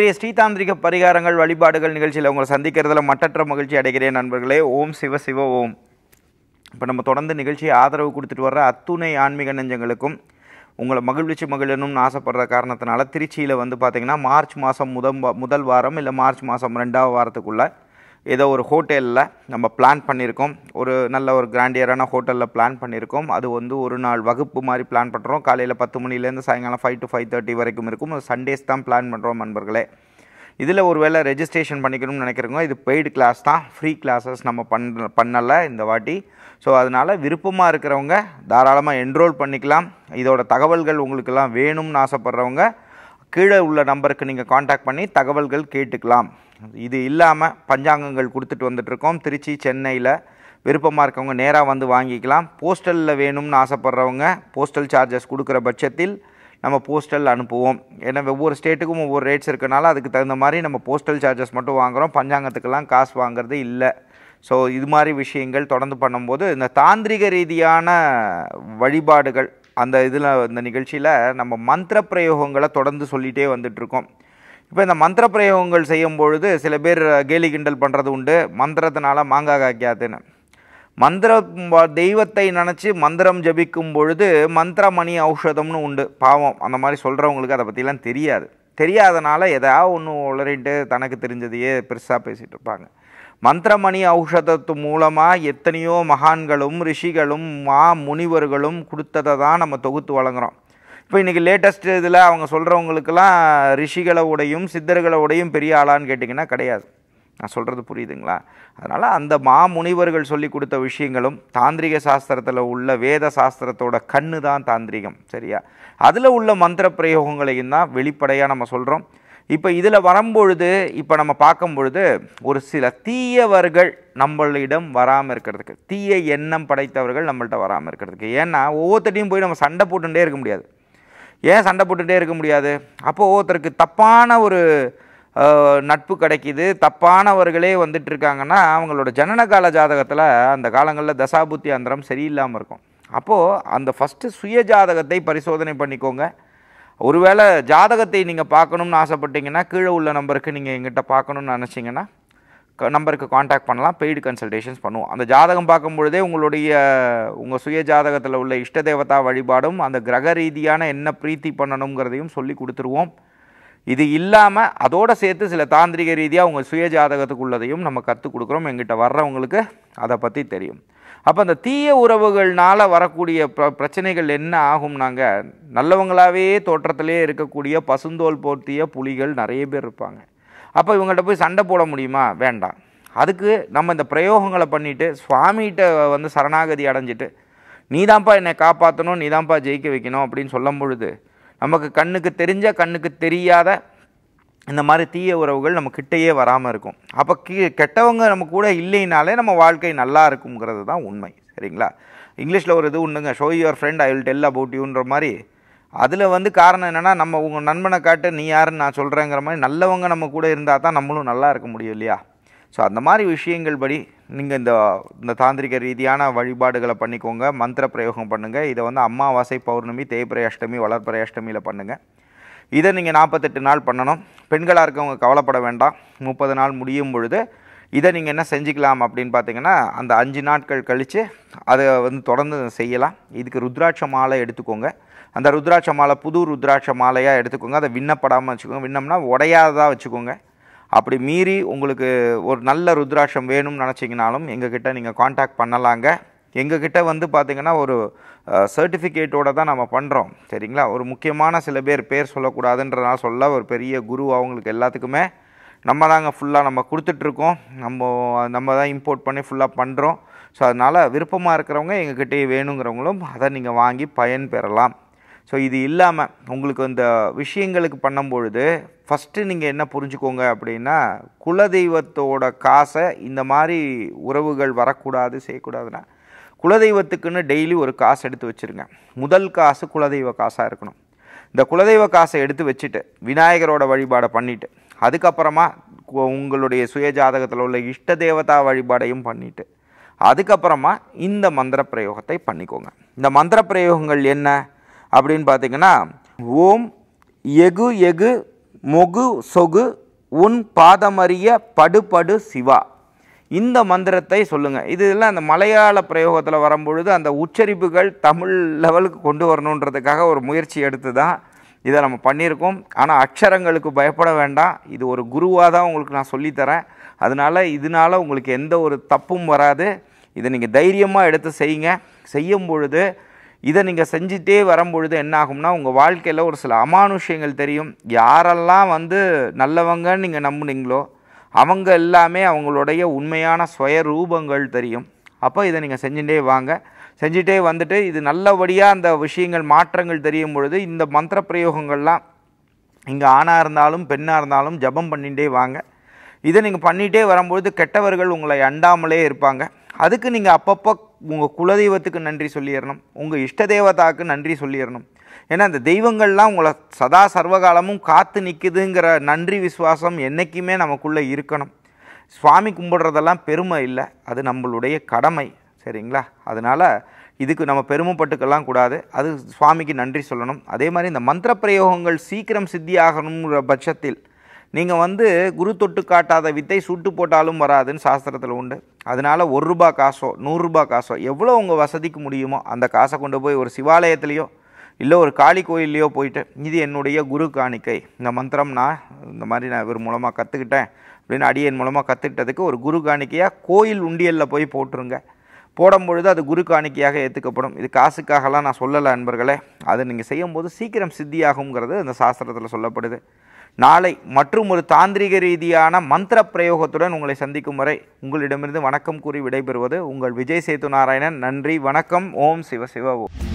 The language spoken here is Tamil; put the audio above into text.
இன்றைய ஸ்ரீதாந்திரிக பரிகாரங்கள் வழிபாடுகள் நிகழ்ச்சியில் உங்களை சந்திக்கிறதுல மட்டற்ற மகிழ்ச்சி அடைகிறேன் நண்பர்களே ஓம் சிவ சிவ ஓம் இப்போ நம்ம தொடர்ந்து நிகழ்ச்சியை ஆதரவு கொடுத்துட்டு வர்ற அத்துணை ஆன்மீக நெஞ்சங்களுக்கும் உங்களை மகிழ்ச்சி மகிழணும்னு ஆசைப்படுற காரணத்தினால திருச்சியில் வந்து பார்த்திங்கன்னா மார்ச் மாதம் முதல் முதல் வாரம் இல்லை மார்ச் மாதம் ரெண்டாவது வாரத்துக்குள்ளே ஏதோ ஒரு ஹோட்டலில் நம்ம பிளான் பண்ணியிருக்கோம் ஒரு நல்ல ஒரு கிராண்டியரான ஹோட்டலில் பிளான் பண்ணியிருக்கோம் அது வந்து ஒரு நாள் வகுப்பு மாதிரி பிளான் பண்ணுறோம் காலையில் பத்து மணிலேருந்து சாயங்காலம் ஃபைவ் டு ஃபைவ் தேர்ட்டி வரைக்கும் இருக்கும் சண்டேஸ் தான் பிளான் பண்ணுறோம் நண்பர்களே இதில் ஒரு வேளை ரெஜிஸ்ட்ரேஷன் பண்ணிக்கணும்னு நினைக்கிறவங்க இது பெய்டு கிளாஸ் தான் ஃப்ரீ கிளாஸஸ் நம்ம பண்ண பண்ணலை இந்த வாட்டி ஸோ அதனால் விருப்பமாக இருக்கிறவங்க தாராளமாக என்ரோல் பண்ணிக்கலாம் இதோட தகவல்கள் உங்களுக்கெல்லாம் வேணும்னு ஆசைப்பட்றவங்க கீழே உள்ள நம்பருக்கு நீங்கள் காண்டாக்ட் பண்ணி தகவல்கள் கேட்டுக்கலாம் இது இல்லாமல் பஞ்சாங்கங்கள் கொடுத்துட்டு வந்துட்ருக்கோம் திருச்சி சென்னையில் விருப்பமாக இருக்கவங்க நேராக வந்து வாங்கிக்கலாம் போஸ்டலில் வேணும்னு ஆசைப்பட்றவங்க போஸ்டல் சார்ஜஸ் கொடுக்குற பட்சத்தில் நம்ம போஸ்டல் அனுப்புவோம் ஏன்னா ஒவ்வொரு ஸ்டேட்டுக்கும் ஒவ்வொரு ரேட்ஸ் இருக்கனால அதுக்கு தகுந்த மாதிரி நம்ம போஸ்டல் சார்ஜஸ் மட்டும் வாங்குகிறோம் பஞ்சாங்கத்துக்கெல்லாம் காசு வாங்குறது இல்லை ஸோ இது மாதிரி விஷயங்கள் தொடர்ந்து பண்ணும்போது இந்த தாந்திரிக ரீதியான வழிபாடுகள் அந்த இதில் இந்த நிகழ்ச்சியில் நம்ம மந்திர பிரயோகங்களை தொடர்ந்து சொல்லிகிட்டே வந்துட்ருக்கோம் இப்போ இந்த மந்திர பிரயோகங்கள் செய்யும் பொழுது சில பேர் கேலி கிண்டல் பண்ணுறது உண்டு மந்திரத்தினால மாங்காய் காய்க்காதுன்னு மந்திர தெய்வத்தை நினச்சி மந்திரம் ஜபிக்கும் பொழுது மந்திரமணி ஔஷதம்னு உண்டு பாவம் அந்த மாதிரி சொல்கிறவங்களுக்கு அதை பற்றிலாம் தெரியாது தெரியாதனால எதாவது ஒன்று உளறிட்டு தனக்கு தெரிஞ்சதையே பெருசாக பேசிகிட்டு இருப்பாங்க மந்திரமணி ஔஷதத்து மூலமாக எத்தனையோ மகான்களும் ரிஷிகளும் மா முனிவர்களும் கொடுத்ததை தான் நம்ம தொகுத்து வழங்குகிறோம் இப்போ இன்றைக்கி லேட்டஸ்ட் இதில் அவங்க சொல்கிறவங்களுக்கெல்லாம் ரிஷிகளோடையும் சித்தர்களோடையும் பெரிய ஆளான்னு கேட்டிங்கன்னா கிடையாது நான் சொல்கிறது புரியுதுங்களா அதனால் அந்த மா முனிவர்கள் சொல்லி கொடுத்த விஷயங்களும் தாந்திரிக சாஸ்திரத்தில் உள்ள வேத சாஸ்திரத்தோட கண்ணு தான் தாந்திரிகம் சரியா அதில் உள்ள மந்திர பிரயோகங்களையும் தான் வெளிப்படையாக நம்ம சொல்கிறோம் இப்போ இதில் வரும்பொழுது இப்போ நம்ம பார்க்கும் பொழுது ஒரு சில தீயவர்கள் நம்மளிடம் வராமல் இருக்கிறதுக்கு தீய எண்ணம் படைத்தவர்கள் நம்மள்கிட்ட வராமல் இருக்கிறதுக்கு ஏன்னா ஒவ்வொருத்தட்டையும் போய் நம்ம சண்டை போட்டுகிட்டே இருக்க முடியாது ஏன் சண்டை போட்டுகிட்டே இருக்க முடியாது அப்போ ஒவ்வொருத்தருக்கு தப்பான ஒரு நட்பு கிடைக்கிது தப்பானவர்களே வந்துட்டு இருக்காங்கன்னா அவங்களோட ஜனன கால ஜாதகத்தில் அந்த காலங்களில் தசாபுத்தி அந்தரம் சரியில்லாமல் இருக்கும் அப்போது அந்த ஃபஸ்ட்டு சுய ஜாதகத்தை பரிசோதனை பண்ணிக்கோங்க ஒருவேளை ஜாதகத்தை நீங்கள் பார்க்கணும்னு ஆசைப்பட்டீங்கன்னா கீழே உள்ள நம்பருக்கு நீங்கள் எங்கிட்ட பார்க்கணும்னு நினச்சிங்கன்னா நம்பருக்கு காண்டாக்ட் பண்ணலாம் பெய்டு கன்சல்டேஷன்ஸ் பண்ணுவோம் அந்த ஜாதகம் பார்க்கும்பொழுதே உங்களுடைய உங்கள் சுய ஜாதகத்தில் உள்ள இஷ்ட தேவதா வழிபாடும் அந்த கிரக ரீதியான என்ன பிரீத்தி பண்ணணுங்கிறதையும் சொல்லி கொடுத்துருவோம் இது இல்லாமல் அதோடு சேர்த்து சில தாந்திரிக ரீதியாக உங்கள் சுய ஜாதகத்துக்குள்ளதையும் நம்ம கற்றுக் கொடுக்குறோம் எங்கிட்ட வர்றவங்களுக்கு அதை பற்றி தெரியும் அப்போ அந்த தீய உறவுகள்னால் வரக்கூடிய ப்ர பிரச்சனைகள் என்ன ஆகும்னாங்க நல்லவங்களாகவே தோற்றத்திலே இருக்கக்கூடிய பசுந்தோல் போர்த்திய புலிகள் நிறைய பேர் இருப்பாங்க அப்போ இவங்கள்ட்ட போய் சண்டை போட முடியுமா வேண்டாம் அதுக்கு நம்ம இந்த பிரயோகங்களை பண்ணிவிட்டு சுவாமிகிட்ட வந்து சரணாகதி அடைஞ்சிட்டு நீதான்ப்பா என்னை காப்பாற்றணும் நீதான்ப்பா ஜெயிக்க வைக்கணும் அப்படின்னு சொல்லும் பொழுது நமக்கு கண்ணுக்கு தெரிஞ்ச கண்ணுக்கு தெரியாத இந்த மாதிரி தீய உறவுகள் நம்ம கிட்டேயே வராமல் இருக்கும் அப்போ கீ கெட்டவங்க நம்ம கூட இல்லைனாலே நம்ம வாழ்க்கை நல்லா இருக்குங்கிறது தான் உண்மை சரிங்களா இங்கிலீஷில் ஒரு இது ஒன்றுங்க show your friend I will tell about யூன்ற மாதிரி அதில் வந்து காரணம் என்னென்னா நம்ம உங்கள் நண்பனை காட்டு நீ யாருன்னு நான் சொல்கிறேங்கிற மாதிரி நல்லவங்க நம்ம கூட இருந்தால் தான் நம்மளும் நல்லா இருக்க முடியும் இல்லையா ஸோ அந்த மாதிரி விஷயங்கள் படி நீங்கள் இந்த இந்த தாந்திரிக ரீதியான வழிபாடுகளை பண்ணிக்கோங்க மந்திர பிரயோகம் பண்ணுங்கள் இதை வந்து அம்மாவாசை பௌர்ணமி தேய்பிரை அஷ்டமி வளர்பிரை அஷ்டமியில் பண்ணுங்கள் இதை நீங்கள் நாற்பத்தெட்டு நாள் பண்ணணும் பெண்களாக இருக்கவங்க கவலைப்பட வேண்டாம் முப்பது நாள் முடியும் பொழுது இதை நீங்கள் என்ன செஞ்சுக்கலாம் அப்படின்னு பார்த்தீங்கன்னா அந்த அஞ்சு நாட்கள் கழித்து அதை வந்து தொடர்ந்து செய்யலாம் இதுக்கு ருத்ராட்ச மாலை எடுத்துக்கோங்க அந்த ருத்ராட்ச மாலை புது ருத்ராட்ச மாலையாக எடுத்துக்கோங்க அதை விண்ணப்படாமல் வச்சுக்கோங்க விண்ணம்னா உடையாததாக வச்சுக்கோங்க அப்படி மீறி உங்களுக்கு ஒரு நல்ல ருத்ராட்சம் வேணும்னு நினச்சிங்கனாலும் எங்ககிட்ட நீங்கள் காண்டாக்ட் பண்ணலாங்க எங்ககிட்ட வந்து பார்த்திங்கன்னா ஒரு சர்டிஃபிகேட்டோடு தான் நம்ம பண்ணுறோம் சரிங்களா ஒரு முக்கியமான சில பேர் பேர் சொல்லக்கூடாதுன்றனால சொல்ல ஒரு பெரிய குரு அவங்களுக்கு எல்லாத்துக்குமே நம்ம தாங்க ஃபுல்லாக நம்ம கொடுத்துட்ருக்கோம் நம்ம நம்ம தான் இம்போர்ட் பண்ணி ஃபுல்லாக பண்ணுறோம் ஸோ அதனால் விருப்பமாக இருக்கிறவங்க எங்ககிட்டே வேணுங்கிறவங்களும் அதை நீங்கள் வாங்கி பயன் பெறலாம் ஸோ இது இல்லாமல் உங்களுக்கு இந்த விஷயங்களுக்கு பண்ணும்பொழுது ஃபஸ்ட்டு நீங்கள் என்ன புரிஞ்சுக்கோங்க அப்படின்னா குலதெய்வத்தோட காசை இந்த மாதிரி உறவுகள் வரக்கூடாது செய்யக்கூடாதுன்னா குலதெய்வத்துக்குன்னு டெய்லி ஒரு காசு எடுத்து வச்சுருங்க முதல் காசு குலதெய்வ காசாக இருக்கணும் இந்த குலதெய்வ காசை எடுத்து வச்சுட்டு விநாயகரோட வழிபாடை பண்ணிவிட்டு அதுக்கப்புறமா உங்களுடைய சுய ஜாதகத்தில் உள்ள இஷ்ட தேவதா வழிபாடையும் பண்ணிவிட்டு அதுக்கப்புறமா இந்த மந்திர பிரயோகத்தை பண்ணிக்கோங்க இந்த மந்திர பிரயோகங்கள் என்ன அப்படின்னு பார்த்தீங்கன்னா ஓம் எகு எகு மொகு சொகு உன் பாதமறிய படுபடு சிவா இந்த மந்திரத்தை சொல்லுங்கள் இதெல்லாம் அந்த மலையாள பிரயோகத்தில் வரும்பொழுது அந்த உச்சரிப்புகள் தமிழ் லெவலுக்கு கொண்டு வரணுன்றதுக்காக ஒரு முயற்சி எடுத்து தான் இதை நம்ம பண்ணியிருக்கோம் ஆனால் அக்ஷரங்களுக்கு பயப்பட வேண்டாம் இது ஒரு குருவாக தான் உங்களுக்கு நான் சொல்லித்தரேன் அதனால் இதனால் உங்களுக்கு எந்த ஒரு தப்பும் வராது இதை நீங்கள் தைரியமாக எடுத்து செய்யுங்க செய்யும் பொழுது இதை நீங்கள் செஞ்சுட்டே வரும்பொழுது என்ன ஆகும்னா உங்கள் வாழ்க்கையில் ஒரு சில அமானுஷயங்கள் தெரியும் யாரெல்லாம் வந்து நல்லவங்கன்னு நீங்கள் நம்புனீங்களோ அவங்க எல்லாமே அவங்களுடைய உண்மையான சுய ரூபங்கள் தெரியும் அப்போ இதை நீங்கள் செஞ்சுட்டே வாங்க செஞ்சுட்டே வந்துட்டு இது நல்லபடியாக அந்த விஷயங்கள் மாற்றங்கள் தெரியும் பொழுது இந்த மந்திர பிரயோகங்கள்லாம் இங்கே ஆணாக இருந்தாலும் பெண்ணாக இருந்தாலும் ஜபம் பண்ணிகிட்டே வாங்க இதை நீங்கள் பண்ணிகிட்டே வரும்பொழுது கெட்டவர்கள் உங்களை அண்டாமலே இருப்பாங்க அதுக்கு நீங்கள் அப்பப்போ உங்கள் குலதெய்வத்துக்கு நன்றி சொல்லிடணும் உங்கள் இஷ்ட தேவதாவுக்கு நன்றி சொல்லிடணும் ஏன்னா அந்த தெய்வங்கள்லாம் உங்களை சதா சர்வகாலமும் காத்து நிற்குதுங்கிற நன்றி விசுவாசம் என்றைக்குமே நமக்குள்ளே இருக்கணும் சுவாமி கும்பிடுறதெல்லாம் பெருமை இல்லை அது நம்மளுடைய கடமை சரிங்களா அதனால் இதுக்கு நம்ம பெருமைப்பட்டுக்கெல்லாம் கூடாது அது சுவாமிக்கு நன்றி சொல்லணும் அதே மாதிரி இந்த மந்திர பிரயோகங்கள் சீக்கிரம் சித்தியாகணுங்கிற பட்சத்தில் நீங்கள் வந்து குரு தொட்டு காட்டாத வித்தை சுட்டு போட்டாலும் வராதுன்னு சாஸ்திரத்தில் உண்டு அதனால் ஒரு ரூபா காசோ நூறுரூபா காசோ எவ்வளோ உங்கள் வசதிக்கு முடியுமோ அந்த காசை கொண்டு போய் ஒரு சிவாலயத்துலேயோ இல்லை ஒரு காளி கோயில்லையோ போயிட்டு இது என்னுடைய குரு காணிக்கை இந்த மந்திரம் நான் இந்த மாதிரி நான் இவர் மூலமாக கற்றுக்கிட்டேன் அப்படின்னு அடியன் மூலமாக கற்றுக்கிட்டதுக்கு ஒரு குரு காணிக்கையாக கோயில் உண்டியலில் போய் போட்டுருங்க போடும்பொழுது அது குரு காணிக்கையாக ஏற்றுக்கப்படும் இது காசுக்காகலாம் நான் சொல்லலை நண்பர்களே அது நீங்கள் செய்யும்போது சீக்கிரம் சித்தியாகுங்கிறது அந்த சாஸ்திரத்தில் சொல்லப்படுது நாளை மற்றும் ஒரு தாந்திரிக ரீதியான மந்திர பிரயோகத்துடன் உங்களை சந்திக்கும் வரை உங்களிடமிருந்து வணக்கம் கூறி விடைபெறுவது உங்கள் விஜய் சேது நாராயணன் நன்றி வணக்கம் ஓம் சிவ சிவ ஓம்